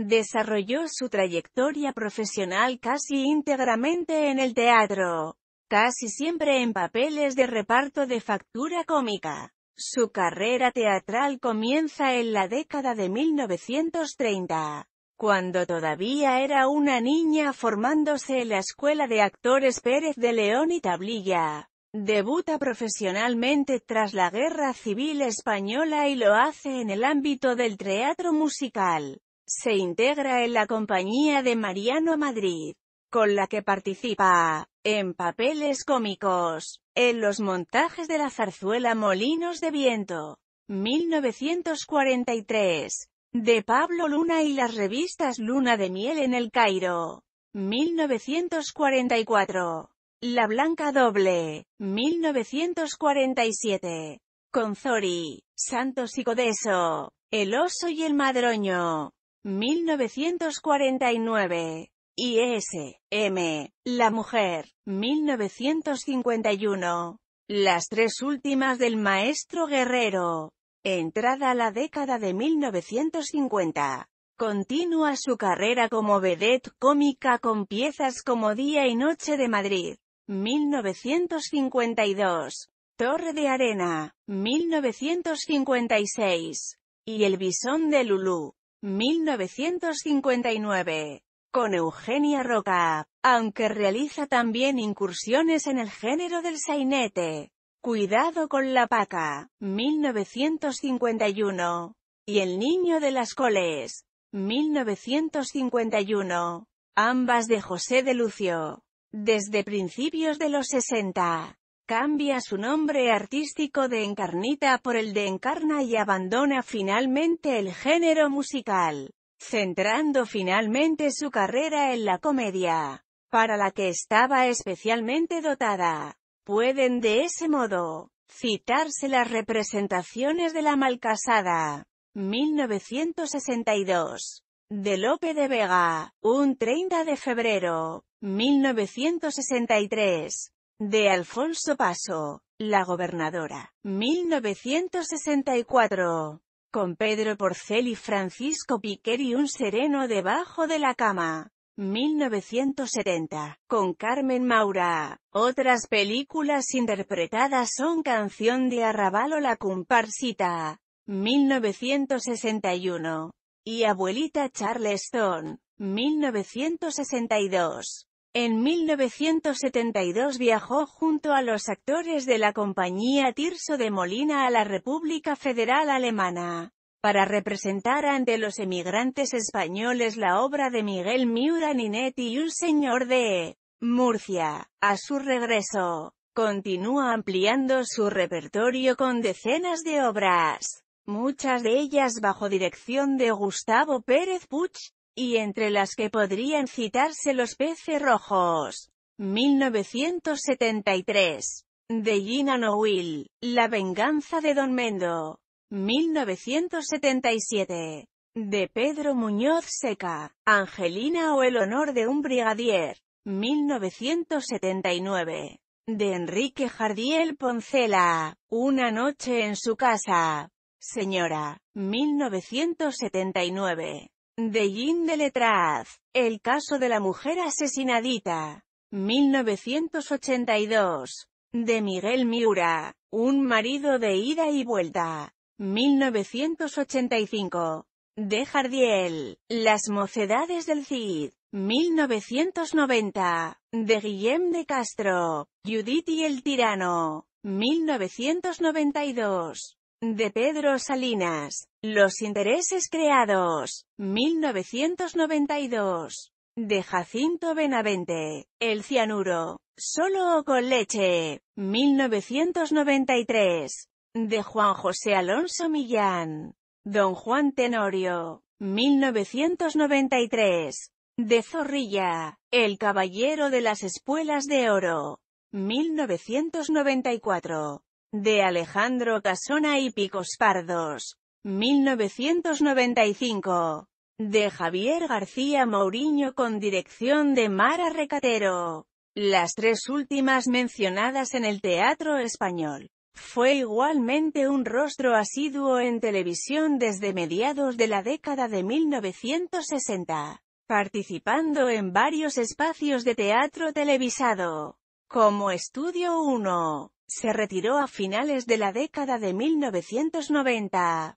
Desarrolló su trayectoria profesional casi íntegramente en el teatro, casi siempre en papeles de reparto de factura cómica. Su carrera teatral comienza en la década de 1930, cuando todavía era una niña formándose en la Escuela de Actores Pérez de León y Tablilla. Debuta profesionalmente tras la Guerra Civil Española y lo hace en el ámbito del teatro musical. Se integra en la compañía de Mariano Madrid, con la que participa, en papeles cómicos, en los montajes de la zarzuela Molinos de Viento, 1943, de Pablo Luna y las revistas Luna de Miel en el Cairo, 1944. La Blanca Doble, 1947. Con Zori, Santos y Codeso, El Oso y el Madroño, 1949. Y S. M. La Mujer, 1951. Las tres últimas del maestro guerrero. Entrada a la década de 1950. Continúa su carrera como vedette cómica con piezas como Día y Noche de Madrid, 1952, Torre de Arena, 1956, y El Bisón de Lulú, 1959, con Eugenia Roca, aunque realiza también incursiones en el género del sainete. Cuidado con la paca, 1951, y El niño de las coles, 1951, ambas de José de Lucio, desde principios de los 60. Cambia su nombre artístico de Encarnita por el de Encarna y abandona finalmente el género musical, centrando finalmente su carrera en la comedia, para la que estaba especialmente dotada. Pueden de ese modo, citarse las representaciones de La Malcasada, 1962, de Lope de Vega, un 30 de febrero, 1963, de Alfonso Paso, La Gobernadora, 1964, con Pedro Porcel y Francisco Piquer y Un Sereno debajo de la cama, 1970, con Carmen Maura. Otras películas interpretadas son Canción de Arrabal o La Cumparsita, 1961, y Abuelita Charleston, 1962. En 1972 viajó junto a los actores de la compañía Tirso de Molina a la República Federal Alemana, para representar ante los emigrantes españoles la obra de Miguel Miura Ninetti y un señor de Murcia. A su regreso, continúa ampliando su repertorio con decenas de obras, muchas de ellas bajo dirección de Gustavo Pérez Puch, y entre las que podrían citarse los peces rojos. 1973. De Gina will La venganza de Don Mendo. 1977. De Pedro Muñoz Seca, Angelina o el honor de un brigadier. 1979. De Enrique Jardiel Poncela, Una noche en su casa. Señora, 1979. De Jean de Letraz, El caso de la mujer asesinadita. 1982. De Miguel Miura. Un marido de ida y vuelta. 1985. De Jardiel. Las mocedades del CID. 1990. De Guillem de Castro. Judith y el tirano. 1992 de Pedro Salinas. Los intereses creados. 1992. De Jacinto Benavente. El cianuro. Solo o con leche. 1993. De Juan José Alonso Millán. Don Juan Tenorio. 1993. De Zorrilla. El Caballero de las Espuelas de Oro. 1994 de Alejandro Casona y Picos Pardos. 1995. De Javier García Mourinho con dirección de Mara Recatero. Las tres últimas mencionadas en el teatro español. Fue igualmente un rostro asiduo en televisión desde mediados de la década de 1960, participando en varios espacios de teatro televisado, como Estudio 1, se retiró a finales de la década de 1990.